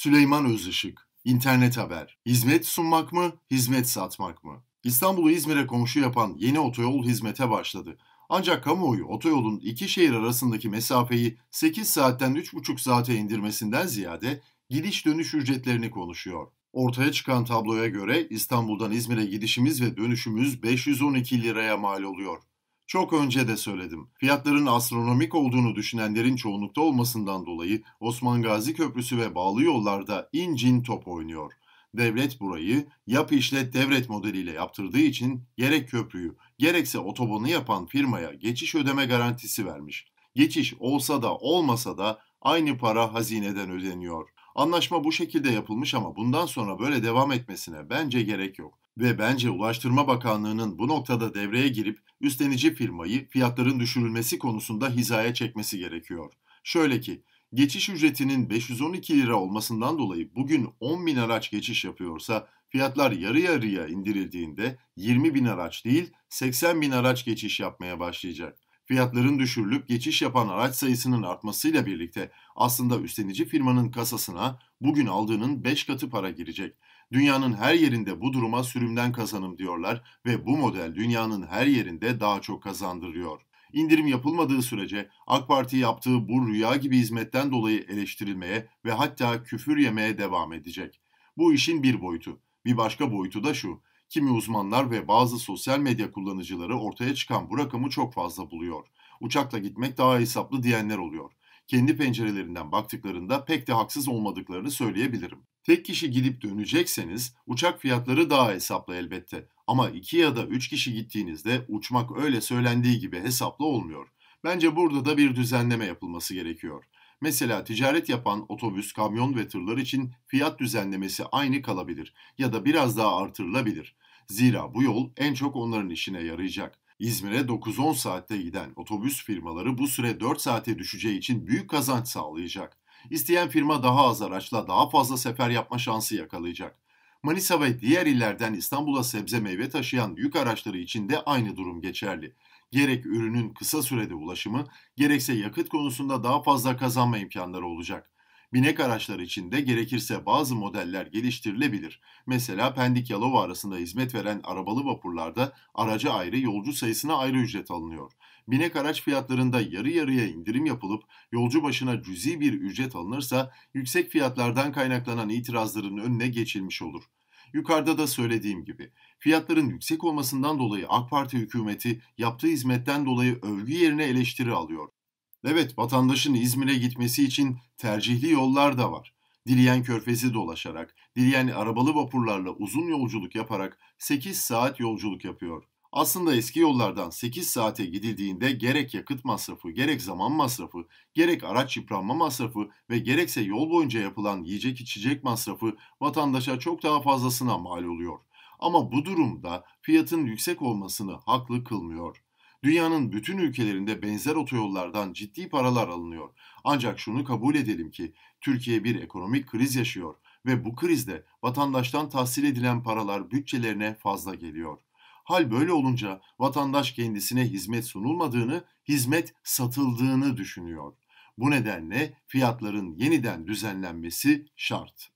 Süleyman Özışık. İnternet haber. Hizmet sunmak mı, hizmet satmak mı? İstanbul'u İzmir'e komşu yapan yeni otoyol hizmete başladı. Ancak kamuoyu otoyolun iki şehir arasındaki mesafeyi 8 saatten 3,5 saate indirmesinden ziyade gidiş dönüş ücretlerini konuşuyor. Ortaya çıkan tabloya göre İstanbul'dan İzmir'e gidişimiz ve dönüşümüz 512 liraya mal oluyor. Çok önce de söyledim. Fiyatların astronomik olduğunu düşünenlerin çoğunlukta olmasından dolayı Osman Gazi Köprüsü ve bağlı yollarda incin top oynuyor. Devlet burayı yap işlet devret modeliyle yaptırdığı için gerek köprüyü gerekse otobanı yapan firmaya geçiş ödeme garantisi vermiş. Geçiş olsa da olmasa da aynı para hazineden ödeniyor. Anlaşma bu şekilde yapılmış ama bundan sonra böyle devam etmesine bence gerek yok ve bence Ulaştırma Bakanlığı'nın bu noktada devreye girip üstlenici firmayı fiyatların düşürülmesi konusunda hizaya çekmesi gerekiyor. Şöyle ki, geçiş ücretinin 512 lira olmasından dolayı bugün 10 bin araç geçiş yapıyorsa fiyatlar yarı yarıya indirildiğinde 20 bin araç değil 80 bin araç geçiş yapmaya başlayacak. Fiyatların düşürülüp geçiş yapan araç sayısının artmasıyla birlikte aslında üstlenici firmanın kasasına bugün aldığının 5 katı para girecek Dünyanın her yerinde bu duruma sürümden kazanım diyorlar ve bu model dünyanın her yerinde daha çok kazandırıyor. İndirim yapılmadığı sürece AK Parti yaptığı bu rüya gibi hizmetten dolayı eleştirilmeye ve hatta küfür yemeye devam edecek. Bu işin bir boyutu. Bir başka boyutu da şu. Kimi uzmanlar ve bazı sosyal medya kullanıcıları ortaya çıkan bu rakamı çok fazla buluyor. Uçakla gitmek daha hesaplı diyenler oluyor. Kendi pencerelerinden baktıklarında pek de haksız olmadıklarını söyleyebilirim. Tek kişi gidip dönecekseniz uçak fiyatları daha hesaplı elbette. Ama iki ya da üç kişi gittiğinizde uçmak öyle söylendiği gibi hesaplı olmuyor. Bence burada da bir düzenleme yapılması gerekiyor. Mesela ticaret yapan otobüs, kamyon ve tırlar için fiyat düzenlemesi aynı kalabilir ya da biraz daha artırılabilir. Zira bu yol en çok onların işine yarayacak. İzmir'e 9-10 saatte giden otobüs firmaları bu süre 4 saate düşeceği için büyük kazanç sağlayacak. İsteyen firma daha az araçla daha fazla sefer yapma şansı yakalayacak. Manisa ve diğer illerden İstanbul'a sebze meyve taşıyan yük araçları için de aynı durum geçerli. Gerek ürünün kısa sürede ulaşımı, gerekse yakıt konusunda daha fazla kazanma imkanları olacak. Binek araçlar için de gerekirse bazı modeller geliştirilebilir. Mesela Pendik-Yalova arasında hizmet veren arabalı vapurlarda araca ayrı, yolcu sayısına ayrı ücret alınıyor. Binek araç fiyatlarında yarı yarıya indirim yapılıp yolcu başına cüzi bir ücret alınırsa yüksek fiyatlardan kaynaklanan itirazların önüne geçilmiş olur. Yukarıda da söylediğim gibi fiyatların yüksek olmasından dolayı AK Parti hükümeti yaptığı hizmetten dolayı övgü yerine eleştiri alıyor. Evet vatandaşın İzmir'e gitmesi için tercihli yollar da var. Dileyen körfezi dolaşarak, dileyen arabalı vapurlarla uzun yolculuk yaparak 8 saat yolculuk yapıyor. Aslında eski yollardan 8 saate gidildiğinde gerek yakıt masrafı, gerek zaman masrafı, gerek araç yıpranma masrafı ve gerekse yol boyunca yapılan yiyecek içecek masrafı vatandaşa çok daha fazlasına mal oluyor. Ama bu durumda fiyatın yüksek olmasını haklı kılmıyor. Dünyanın bütün ülkelerinde benzer otoyollardan ciddi paralar alınıyor. Ancak şunu kabul edelim ki Türkiye bir ekonomik kriz yaşıyor ve bu krizde vatandaştan tahsil edilen paralar bütçelerine fazla geliyor. Hal böyle olunca vatandaş kendisine hizmet sunulmadığını, hizmet satıldığını düşünüyor. Bu nedenle fiyatların yeniden düzenlenmesi şart.